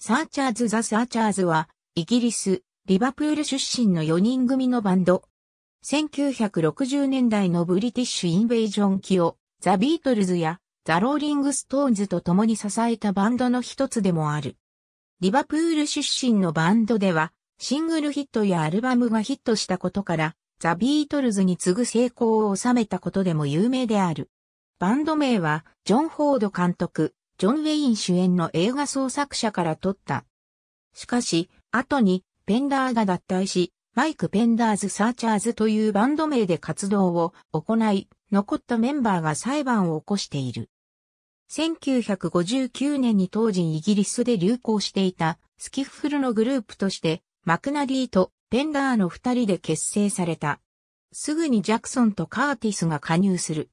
サーチャーズ・ザ・サーチャーズは、イギリス、リバプール出身の4人組のバンド。1960年代のブリティッシュ・インベージョン期を、ザ・ビートルズや、ザ・ローリング・ストーンズと共に支えたバンドの一つでもある。リバプール出身のバンドでは、シングルヒットやアルバムがヒットしたことから、ザ・ビートルズに次ぐ成功を収めたことでも有名である。バンド名は、ジョン・フォード監督、ジョン・ウェイン主演の映画創作者から取った。しかし、後に、ペンダーが脱退し、マイク・ペンダーズ・サーチャーズというバンド名で活動を行い、残ったメンバーが裁判を起こしている。1959年に当時イギリスで流行していたスキッフルのグループとしてマクナリーとペンダーの二人で結成された。すぐにジャクソンとカーティスが加入する。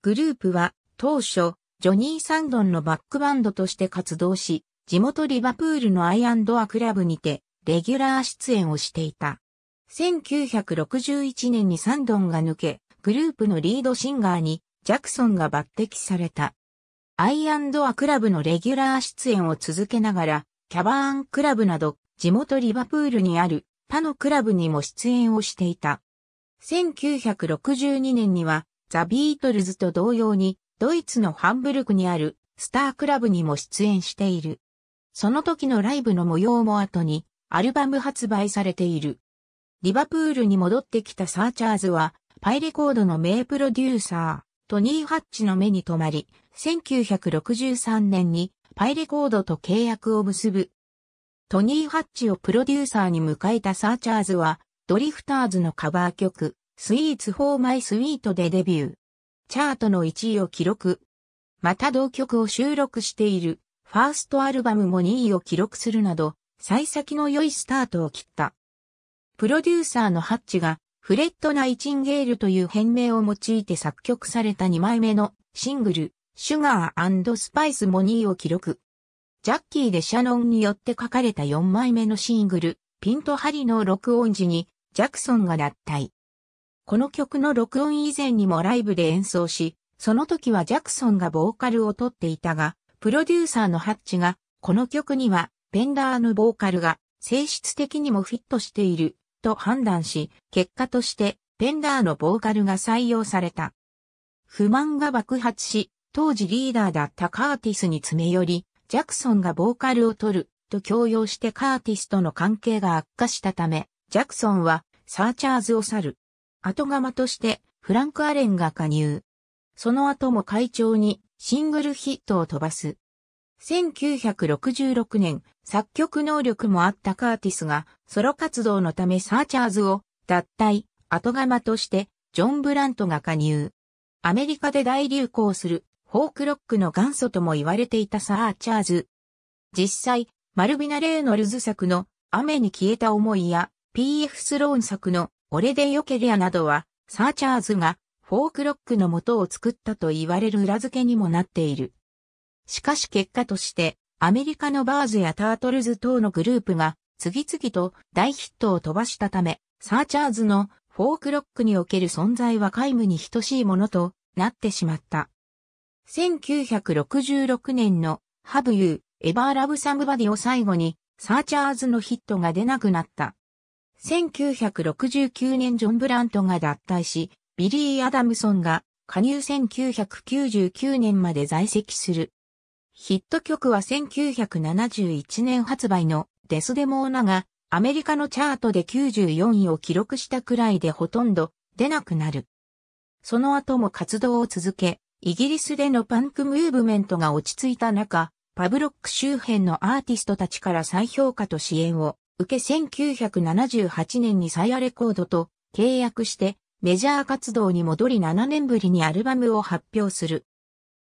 グループは当初ジョニー・サンドンのバックバンドとして活動し、地元リバプールのアイアンドアクラブにて、レギュラー出演をしていた。1961年にサンドンが抜け、グループのリードシンガーに、ジャクソンが抜擢された。アイアンドアクラブのレギュラー出演を続けながら、キャバーンクラブなど、地元リバプールにある他のクラブにも出演をしていた。1962年には、ザ・ビートルズと同様に、ドイツのハンブルクにあるスタークラブにも出演している。その時のライブの模様も後にアルバム発売されている。リバプールに戻ってきたサーチャーズは、パイレコードの名プロデューサー、トニー・ハッチの目に留まり、1963年にパイレコードと契約を結ぶ。トニー・ハッチをプロデューサーに迎えたサーチャーズは、ドリフターズのカバー曲、スイーツ・フォー・マイ・スイートでデビュー。チャートの1位を記録。また同曲を収録している、ファーストアルバムも2位を記録するなど、幸先の良いスタートを切った。プロデューサーのハッチが、フレット・ナイチンゲールという変名を用いて作曲された2枚目のシングル、シュガースパイスも2位を記録。ジャッキーでシャノンによって書かれた4枚目のシングル、ピントハリの録音時に、ジャクソンが脱退。この曲の録音以前にもライブで演奏し、その時はジャクソンがボーカルを取っていたが、プロデューサーのハッチが、この曲には、ペンダーのボーカルが、性質的にもフィットしている、と判断し、結果として、ペンダーのボーカルが採用された。不満が爆発し、当時リーダーだったカーティスに詰め寄り、ジャクソンがボーカルを取る、と強要してカーティスとの関係が悪化したため、ジャクソンは、サーチャーズを去る。後釜としてフランク・アレンが加入。その後も会長にシングルヒットを飛ばす。1966年、作曲能力もあったカーティスがソロ活動のためサーチャーズを脱退、後釜としてジョン・ブラントが加入。アメリカで大流行するフォークロックの元祖とも言われていたサーチャーズ。実際、マルビナ・レーノルズ作の雨に消えた思いや PF スローン作の俺でよけりゃなどは、サーチャーズがフォークロックの元を作ったと言われる裏付けにもなっている。しかし結果として、アメリカのバーズやタートルズ等のグループが次々と大ヒットを飛ばしたため、サーチャーズのフォークロックにおける存在は皆無に等しいものとなってしまった。1966年の Have You Ever Love Somebody を最後にサーチャーズのヒットが出なくなった。1969年ジョン・ブラントが脱退し、ビリー・アダムソンが加入1999年まで在籍する。ヒット曲は1971年発売のデスデモーナがアメリカのチャートで94位を記録したくらいでほとんど出なくなる。その後も活動を続け、イギリスでのパンクムーブメントが落ち着いた中、パブロック周辺のアーティストたちから再評価と支援を受け1978年にサイヤレコードと契約してメジャー活動に戻り7年ぶりにアルバムを発表する。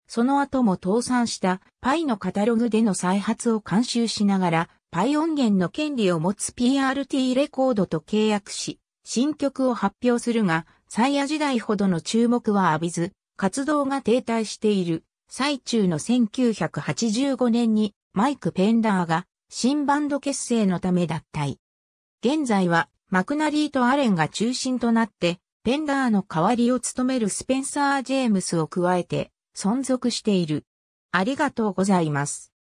その後も倒産したパイのカタログでの再発を監修しながらパイ音源の権利を持つ PRT レコードと契約し、新曲を発表するが、サイヤ時代ほどの注目は浴びず、活動が停滞している最中の1985年にマイク・ペンダーが新バンド結成のため脱退。現在はマクナリーとアレンが中心となって、ペンダーの代わりを務めるスペンサー・ジェームスを加えて存続している。ありがとうございます。